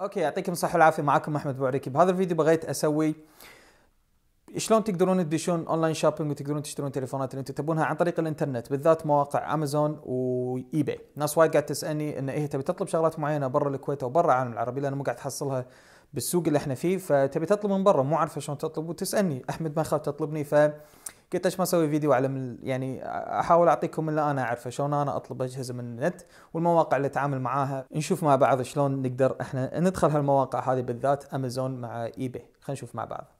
اوكي يعطيكم الصحه والعافيه معكم احمد بوعريكي بهذا الفيديو بغيت اسوي شلون تقدرون تدشون اونلاين شوبينج وتقدرون تشترون تليفونات اللي انتم تبونها عن طريق الانترنت بالذات مواقع امازون واي باي ناس وايد قاعد تسالني ان هي إيه تبي تطلب شغلات معينه برا الكويت او برا العالم العربي لان مو قاعد تحصلها بالسوق اللي احنا فيه فتبي تطلب من برا مو عارفه شلون تطلب وتسالني احمد ما خاف تطلبني ف قلت ليش ما اسوي فيديو على يعني احاول اعطيكم اللي انا اعرفه شلون انا اطلب اجهزه من النت والمواقع اللي اتعامل معاها نشوف مع بعض شلون نقدر احنا ندخل هالمواقع هذه بالذات امازون مع اي بي خلينا نشوف مع بعض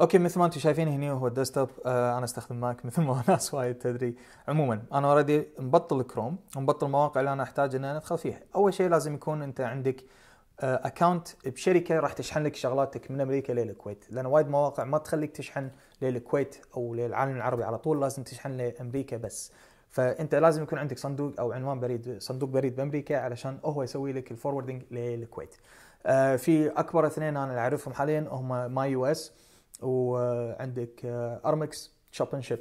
اوكي مثل ما انتم شايفين هنا هو الديسكتوب آه انا استخدم ماك مثل ما ناس وايد تدري عموما انا اوريدي مبطل كروم مبطل المواقع اللي انا احتاج ان انا ادخل فيها اول شيء لازم يكون انت عندك آه اكونت بشركه راح تشحن لك شغلاتك من امريكا للكويت لان وايد مواقع ما تخليك تشحن للكويت او للعالم العربي على طول لازم تشحن لامريكا بس فانت لازم يكون عندك صندوق او عنوان بريد صندوق بريد بامريكا علشان هو يسوي لك الفوروردنج للكويت آه في اكبر اثنين انا اللي اعرفهم حاليا هم ماي يو اس وعندك ارمكس شوبن شيب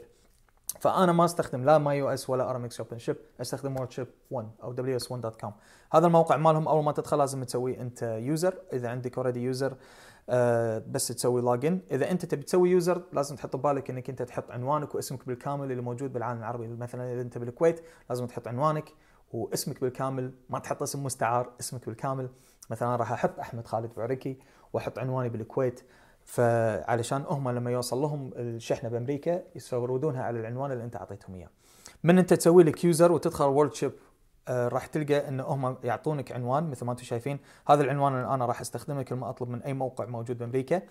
فانا ما استخدم لا ماي او اس ولا ارمكس شوبن شيب استخدم وورد شيب 1 او دبليو اس 1 دوت كوم هذا الموقع مالهم اول ما تدخل لازم تسوي انت يوزر اذا عندك اوريدي آه، يوزر بس تسوي لوجن اذا انت تبي تسوي يوزر لازم تحط ببالك انك انت تحط عنوانك واسمك بالكامل اللي موجود بالعالم العربي مثلا اذا انت بالكويت لازم تحط عنوانك واسمك بالكامل ما تحط اسم مستعار اسمك بالكامل مثلا راح احط احمد خالد بعريكي واحط عنواني بالكويت فعلشان هم لما يوصل لهم الشحنه بامريكا يستوردونها على العنوان اللي انت اعطيتهم اياه. من انت تسوي لك يوزر وتدخل وورد شيب آه راح تلقى ان هم يعطونك عنوان مثل ما انتم شايفين هذا العنوان اللي انا راح استخدمه كل ما اطلب من اي موقع موجود بامريكا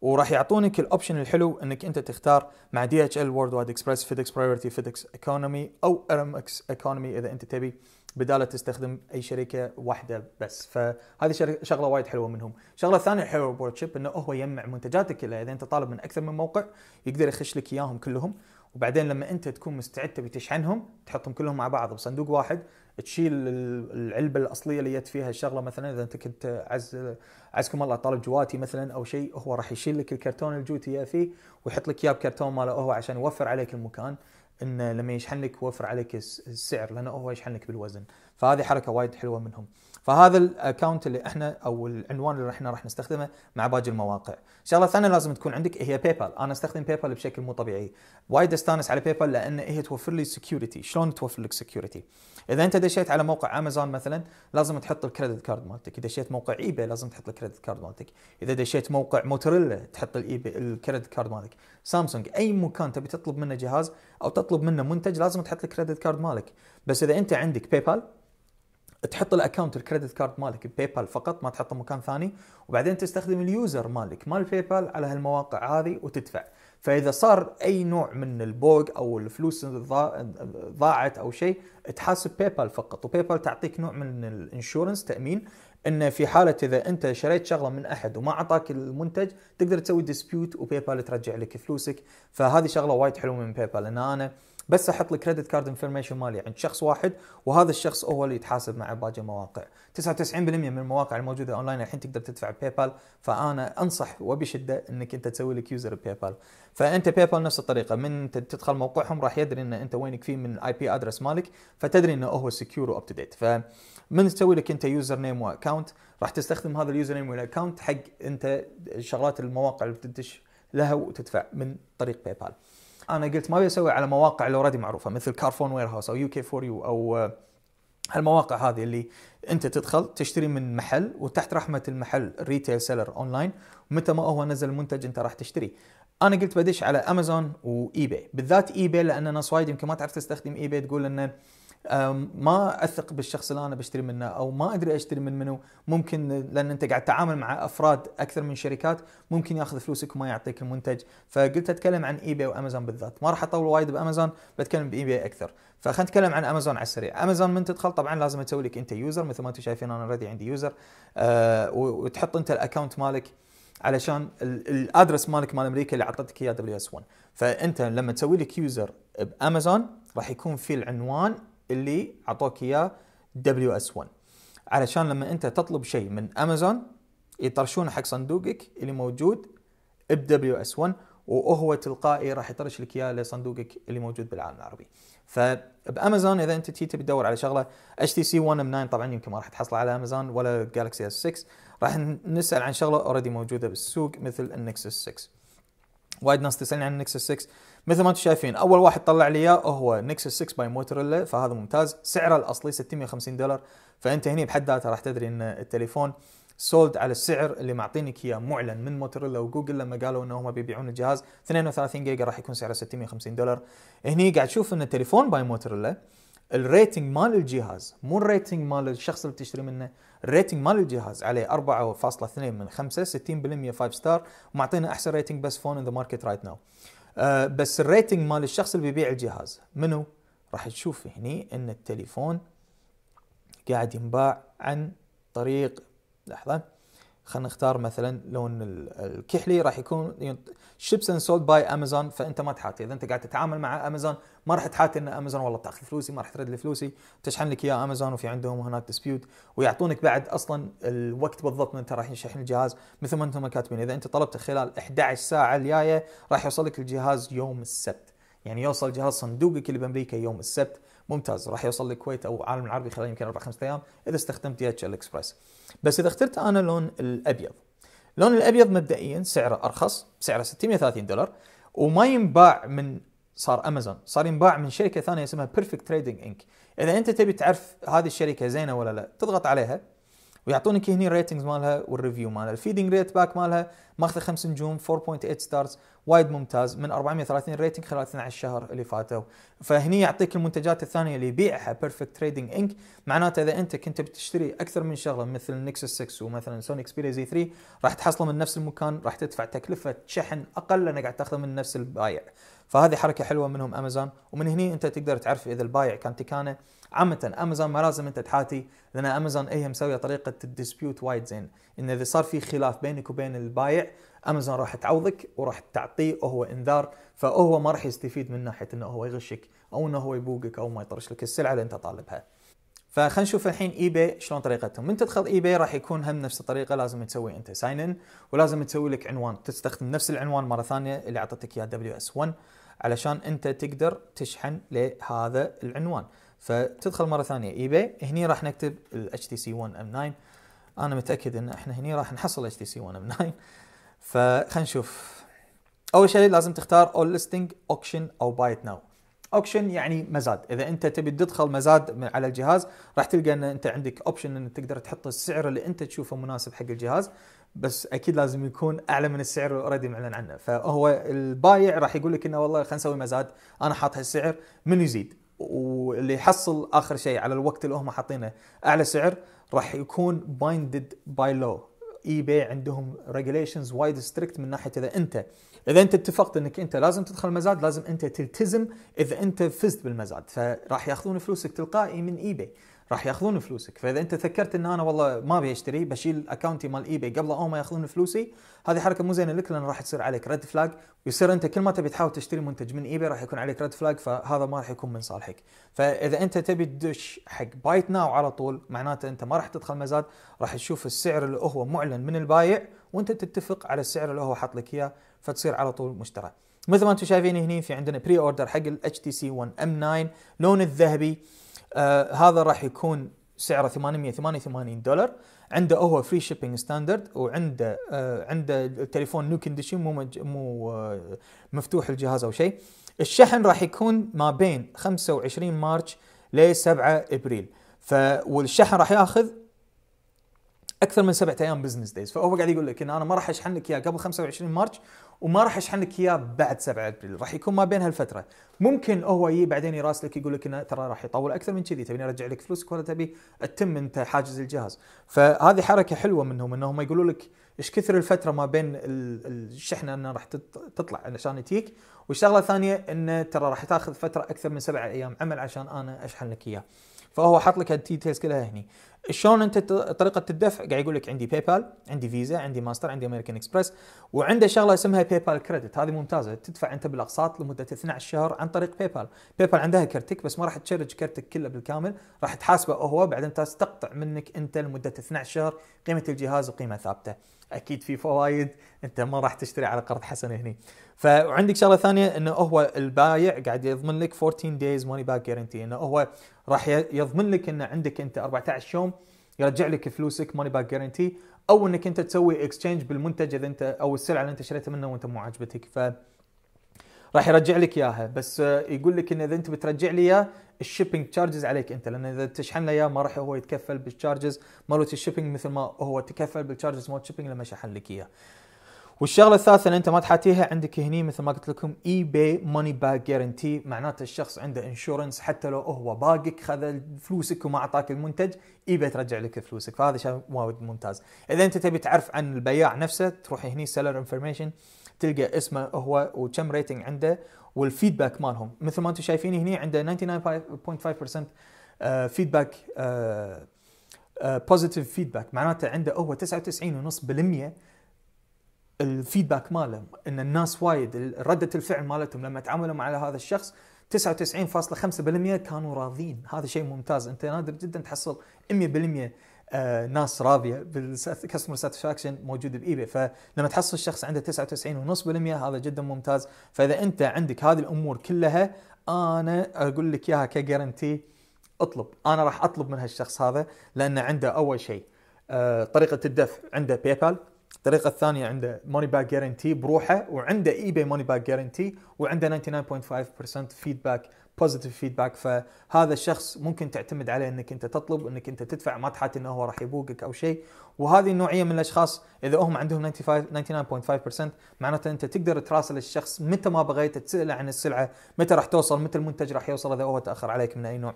وراح يعطونك الاوبشن الحلو انك انت تختار مع دي اتش ال وورد وايد اكسبرس فيدكس برايورتي فيدكس ايكونومي او ار ام اكس ايكونومي اذا انت تبي بدال تستخدم اي شركه واحده بس فهذه شغله وايد حلوه منهم الشغله الثانيه الحلوه بورد شيب انه هو يجمع منتجاتك كلها اذا انت طالب من اكثر من موقع يقدر يخش لك اياهم كلهم وبعدين لما انت تكون مستعد تبي تشحنهم تحطهم كلهم مع بعض بصندوق واحد تشيل العلبه الاصليه اللي جت فيها الشغله مثلا اذا انت كنت عز عزكم الله طالب جواتي مثلا او شيء هو راح يشيل لك الكرتون الجوتي فيه ويحط لك اياه بكرتون ماله هو عشان يوفر عليك المكان انه لما يشحن لك يوفر عليك السعر لانه هو يشحن لك بالوزن فهذه حركه وايد حلوه منهم فهذا الاكونت اللي احنا او العنوان اللي احنا راح نستخدمه مع باقي المواقع شغله ثانيه لازم تكون عندك هي باي بال انا استخدم باي بال بشكل مو طبيعي وايد استانس على باي بال لان هي توفر لي سكيورتي شلون توفر لك سكيورتي اذا انت دشيت على موقع امازون مثلا لازم تحط الكريدت كارد مالتك اذا دشيت موقع ايباي لازم تحط الكريدت كارد مالتك اذا دشيت موقع موتوريلا تحط الايباي الكريدت كارد مالك سامسونج اي مكان تبي تطلب منه جهاز او تطلب منه منتج لازم تحط الكريدت كارد مالك بس اذا انت عندك باي بال تحط الاكونت الكريدت كارد مالك باي بال فقط ما تحطه مكان ثاني وبعدين تستخدم اليوزر مالك مال باي بال على هالمواقع هذه وتدفع فاذا صار اي نوع من البوغ او الفلوس ضاعت او شيء تحاسب باي بال فقط وباي بال تعطيك نوع من الانشورنس تامين انه في حاله اذا انت شريت شغله من احد وما اعطاك المنتج تقدر تسوي ديسبيوت وباي بال ترجع لك فلوسك فهذه شغله وايد حلوه من باي بال ان انا بس احط الكريدت كارد انفورميشن مالي عند شخص واحد وهذا الشخص هو اللي يتحاسب مع باقي المواقع 99% من المواقع الموجوده اونلاين الحين تقدر تدفع باي بال فانا انصح وبشده انك انت تسوي لك يوزر باي بال فانت باي بال نفس الطريقه من تدخل موقعهم راح يدري ان انت وينك فيه من الاي بي ادرس مالك فتدري انه هو سكيور واب تو ديت فمن تسوي لك انت يوزر نيم واكونت راح تستخدم هذا اليوزر نيم والاكونت حق انت شغلات المواقع اللي بتدش لها وتدفع من طريق باي بال انا قلت ما بسوي على مواقع اللي اوريدي معروفه مثل كارفون وير هاوس او يو كي فور يو او آه، هالمواقع هذه اللي انت تدخل تشتري من محل وتحت رحمه المحل ريتيل سيلر اونلاين ومتى ما هو نزل منتج انت راح تشتري انا قلت بدش على امازون واي باي بالذات اي باي لان ناس وايد يمكن ما تعرف تستخدم اي باي تقول انه ما اثق بالشخص اللي انا بشتري منه او ما ادري اشتري من منو ممكن لان انت قاعد تتعامل مع افراد اكثر من شركات ممكن ياخذ فلوسك وما يعطيك المنتج فقلت اتكلم عن اي بي وامازون بالذات ما راح اطول وايد بامازون بتكلم باي بي اكثر فخلينا نتكلم عن امازون على السريع امازون من تدخل طبعا لازم تسوي لك انت يوزر مثل ما انتم شايفين انا اوريدي عندي يوزر أه وتحط انت الاكونت مالك علشان الادرس مالك مال امريكا اللي اعطتك اياه دبليو اس 1 فانت لما تسوي لك يوزر بامازون راح يكون في العنوان اللي اعطوك اياه دبليو اس 1 علشان لما انت تطلب شيء من امازون يطرشونه حق صندوقك اللي موجود ب دبليو اس 1 وهو تلقائي راح يطرش لك اياه لصندوقك اللي موجود بالعالم العربي. فبامازون اذا انت تي تبي تدور على شغله اتش تي سي 1 ام 9 طبعا يمكن ما راح تحصل على امازون ولا جالكسي اس 6 راح نسال عن شغله اوريدي موجوده بالسوق مثل النكسس 6. وايد ناس تسالني عن النكسس 6 مثل ما انتم شايفين اول واحد طلع لي اياه هو نكسس 6 باي موتوريلا فهذا ممتاز سعره الاصلي 650 دولار فانت هنا بحد ذاته راح تدري ان التليفون سولد على السعر اللي معطينك اياه معلن من موتوريلا وجوجل لما قالوا انهم بيبيعون الجهاز 32 جيجا راح يكون سعره 650 دولار هني قاعد تشوف ان التليفون باي موتوريلا الريتنج مال الجهاز مو الريتنج مال الشخص اللي بتشتري منه الريتنج مال الجهاز عليه 4.2 من 5 60% 5 ستار ومعطينا احسن ريتنج بس فون ان ذا ماركت رايت ناو آه، بس الريتنج مال الشخص اللي بيبيع الجهاز منو راح تشوف هني ان التليفون قاعد ينباع عن طريق لحظه خلينا نختار مثلا لون الكحلي راح يكون شيبس اند سولد باي امازون فانت ما تحاتي اذا انت قاعد تتعامل مع امازون ما راح تحاتي ان امازون والله بتاخذ فلوسي ما راح ترد لي فلوسي تشحن لك اياه امازون وفي عندهم هناك ديسبيوت ويعطونك بعد اصلا الوقت بالضبط من انت راح يشحن الجهاز مثل ما انتم كاتبين اذا انت طلبته خلال 11 ساعه الجايه راح يوصل لك الجهاز يوم السبت يعني يوصل جهاز صندوقك اللي بامريكا يوم السبت ممتاز راح يوصل للكويت او العالم العربي خلال يمكن اربع خمسة ايام اذا استخدمت دي اتش ال اكسبرس بس اذا اخترت انا لون الابيض اللون الابيض مبدئيا سعره ارخص سعره 630 دولار وما ينباع من صار امازون صار ينباع من شركه ثانيه اسمها بيرفكت تريدنج انك اذا انت تبي تعرف هذه الشركه زينه ولا لا تضغط عليها ويعطونك هنا الريتنجز مالها والريفيو مالها الفيدنج ريت باك مالها ماخذه 5 نجوم 4.8 ستارز وايد ممتاز من 430 ريتنج خلال 12 شهر اللي فاتوا فهني يعطيك المنتجات الثانيه اللي يبيعها بيرفكت تريدنج انك معناته اذا انت كنت بتشتري اكثر من شغله مثل نكسس 6 ومثلا سوني اكسبيريا زي 3 راح تحصله من نفس المكان راح تدفع تكلفه شحن اقل لانك قاعد تاخذه من نفس البايع فهذه حركه حلوه منهم امازون ومن هنا انت تقدر تعرف اذا البايع كان تكانه عامه امازون ما لازم انت تحاتي لان امازون إيه هي مسويه طريقه الديسبيوت وايد زين ان اذا صار في خلاف بينك وبين البايع امازون راح تعوضك وراح تعطيه وهو انذار فهو ما راح يستفيد من ناحيه انه هو يغشك او انه هو يبوقك او ما يطرش لك السلعه اللي انت طالبها. فخلينا نشوف الحين اي باي شلون طريقتهم، من تدخل اي باي راح يكون هم نفس الطريقه لازم تسوي انت ساين ان ولازم تسوي لك عنوان تستخدم نفس العنوان مره ثانيه اللي اعطيتك اياه دبليو اس 1 علشان انت تقدر تشحن لهذا العنوان فتدخل مره ثانيه اي بي هني راح نكتب ال HTC One M9 انا متاكد ان احنا هني راح نحصل HTC One M9 فخلينا نشوف اول شيء لازم تختار اول ليستنج اوكشن او بايت ناو اوبشن يعني مزاد اذا انت تبي تدخل مزاد على الجهاز راح تلقى ان انت عندك اوبشن ان تقدر تحط السعر اللي انت تشوفه مناسب حق الجهاز بس اكيد لازم يكون اعلى من السعر اللي اوريدي معلن عنه فهو البايع راح يقول لك انه والله خلينا نسوي مزاد انا حاط هالسعر من يزيد واللي يحصل اخر شيء على الوقت اللي هم حاطينه اعلى سعر راح يكون بايندد باي لو اي باي عندهم ريجليشنز وايد ستريكت من ناحيه اذا انت اذا انت اتفقت انك انت لازم تدخل مزاد لازم انت تلتزم اذا انت فزت بالمزاد فراح ياخذون فلوسك تلقائي من ايباي راح ياخذون فلوسك فاذا انت ذكرت ان انا والله ما ابي اشتري بشيل اكونتي مال ايباي قبل ما ياخذون فلوسي هذه حركه مو زينه لك لان راح تصير عليك ريد فلاج ويصير انت كل ما تبي تحاول تشتري منتج من ايباي راح يكون عليك ريد فلاج فهذا ما راح يكون من صالحك فاذا انت تبي تدش حق بايت ناو على طول معناته انت ما راح تدخل مزاد راح تشوف السعر اللي هو معلن من البايع وانت تتفق على السعر اللي هو حاط لك اياه فتصير على طول مشترى مثل ما انتم شايفين هنا في عندنا بري اوردر حق الاتش تي سي 1 ام 9 لون الذهبي آه هذا راح يكون سعره 888 دولار عنده هو فري شيبينج ستاندرد وعنده آه عنده التليفون نو كونديشن مو مج... مو آه مفتوح الجهاز او شيء الشحن راح يكون ما بين 25 مارش ل 7 ابريل ف والشحن راح ياخذ اكثر من سبعة ايام بزنس دايز فهو قاعد يقول لك ان انا ما راح اشحن لك اياه قبل 25 مارس وما راح اشحن لك اياه بعد 7 ابريل راح يكون ما بين هالفتره ممكن هو يجي بعدين يراسلك يقول لك انه ترى راح يطول اكثر من كذي تبيني ارجع لك فلوسك ولا تبي تتم انت حاجز الجهاز فهذه حركه حلوه منهم انهم يقولوا لك ايش كثر الفتره ما بين الشحنه انها راح تطلع علشان تجيك والشغله الثانيه انه ترى راح تاخذ فتره اكثر من سبع ايام عمل عشان انا اشحن لك اياه فهو حاط لك الديتيلز كلها هني شلون انت طريقه الدفع قاعد يقول لك عندي باي بال عندي فيزا عندي ماستر عندي امريكان اكسبرس وعنده شغله اسمها باي بال كريدت هذه ممتازه تدفع انت بالاقساط لمده 12 شهر عن طريق باي بال باي بال عندها كرتك بس ما راح تشرج كرتك كله بالكامل راح تحاسبه هو بعدين تستقطع منك انت لمده 12 شهر قيمه الجهاز وقيمه ثابته اكيد في فوائد انت ما راح تشتري على قرض حسن هني فعندك شغله ثانيه الثانيه انه هو البايع قاعد يضمن لك 14 دايز ماني باك جارنتي انه هو راح يضمن لك انه عندك انت 14 يوم يرجع لك فلوسك ماني باك جارنتي او انك انت تسوي اكستشينج بالمنتج اذا انت او السلعه اللي انت شريتها منه وانت مو عاجبتك ف راح يرجع لك اياها بس آه، يقول لك ان اذا انت بترجع لي اياه الشيبنج تشارجز عليك انت لان اذا تشحن له اياه ما راح هو يتكفل بالتشارجز مالت الشيبنج مثل ما هو تكفل بالتشارجز مالت الشيبنج لما شحن لك اياه. والشغله الثالثه اللي انت ما تحاتيها عندك هني مثل ما قلت لكم اي باي ماني باك جارنتي معناته الشخص عنده انشورنس حتى لو هو باقك خذ فلوسك وما اعطاك المنتج اي باي ترجع لك فلوسك فهذا شيء وايد ممتاز اذا انت تبي تعرف عن البياع نفسه تروح هني سيلر انفورميشن تلقى اسمه هو وكم ريتنج عنده والفيدباك مالهم مثل ما انتم شايفين هني عنده 99.5% فيدباك بوزيتيف فيدباك معناته عنده هو 99.5% الفيدباك ماله ان الناس وايد رده الفعل مالتهم لما تعاملوا مع هذا الشخص 99.5% كانوا راضين هذا شيء ممتاز انت نادر جدا تحصل 100% آه، ناس راضيه بالكاستمر ساتسفاكشن موجود بايباي فلما تحصل الشخص عنده 99.5% هذا جدا ممتاز فاذا انت عندك هذه الامور كلها انا اقول لك اياها كجرنتي اطلب انا راح اطلب من هالشخص هذا لانه عنده اول شيء آه، طريقه الدفع عنده باي بال الطريقه الثانيه عنده ماني باك جارنتي بروحه وعنده اي باي ماني باك جارنتي وعنده 99.5% فيدباك بوزيتيف فيدباك فهذا الشخص ممكن تعتمد عليه انك انت تطلب انك انت تدفع ما تحات انه هو راح يبوقك او شيء وهذه النوعيه من الاشخاص اذا هم عندهم 99.5% معناته انت تقدر تراسل الشخص متى ما بغيت تساله عن السلعه متى راح توصل متى المنتج راح يوصل اذا هو تاخر عليك من اي نوع.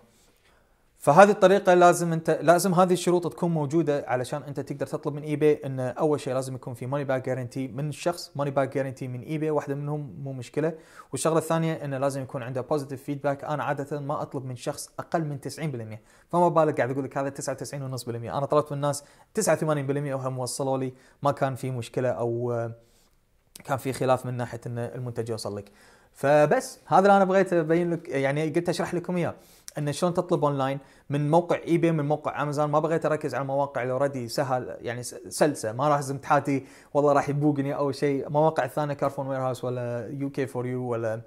فهذه الطريقه لازم انت لازم هذه الشروط تكون موجوده علشان انت تقدر تطلب من اي بي ان اول شيء لازم يكون في ماني باك جارنتي من الشخص ماني باك جارنتي من اي بي واحده منهم مو مشكله والشغله الثانيه انه لازم يكون عنده بوزيتيف فيدباك انا عاده ما اطلب من شخص اقل من 90% فما بالك قاعد اقول لك هذا 99.5% انا طلبت من الناس 89% وهم وصلوا لي ما كان في مشكله او كان في خلاف من ناحيه ان المنتج يوصل لك فبس هذا اللي انا بغيت ابين لك يعني قلت اشرح لكم اياه ان شلون تطلب اونلاين من موقع اي بي من موقع امازون ما بغيت اركز على المواقع اللي اوريدي سهل يعني سلسه ما راح لازم تحاتي والله راح يبوقني او شيء مواقع ثانيه كارفون وير هاوس ولا يو كي فور يو ولا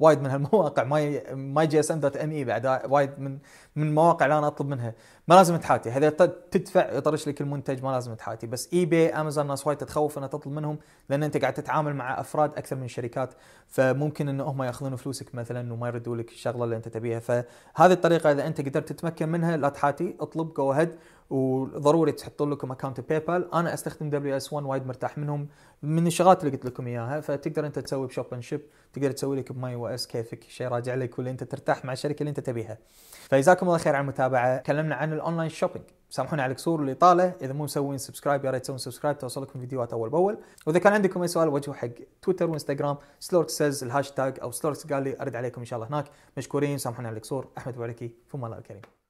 وايد من هالمواقع ماي ماي جي اس ام دوت ام اي بعد وايد من من مواقع اللي انا اطلب منها ما لازم تحاتي هذا تدفع يطرش لك المنتج ما لازم تحاتي بس اي بي امازون ناس وايد تتخوف انها تطلب منهم لان انت قاعد تتعامل مع افراد اكثر من شركات فممكن ان هم ياخذون فلوسك مثلا وما يردوا لك الشغله اللي انت تبيها فهذه الطريقه اذا انت قدرت تتمكن منها لا تحاتي اطلب جو وضروري تحطون لكم اكونت باي بال انا استخدم دبليو اس 1 وايد مرتاح منهم من الشغلات اللي قلت لكم اياها فتقدر انت تسوي بشوب اند شيب تقدر تسوي لك بماي او اس كيفك شيء راجع لك واللي انت ترتاح مع الشركه اللي انت تبيها فجزاكم الله خير على المتابعه تكلمنا عن الاونلاين شوبينج سامحونا على الكسور اللي طاله اذا مو مسوين سبسكرايب يا ريت تسوون سبسكرايب توصلكم فيديوهات اول باول واذا كان عندكم اي سؤال وجهوا حق تويتر وانستغرام سلورك سيز الهاشتاج او سلورك قال لي ارد عليكم ان شاء الله هناك مشكورين سامحونا على الكسور احمد بوعلكي في الله الكريم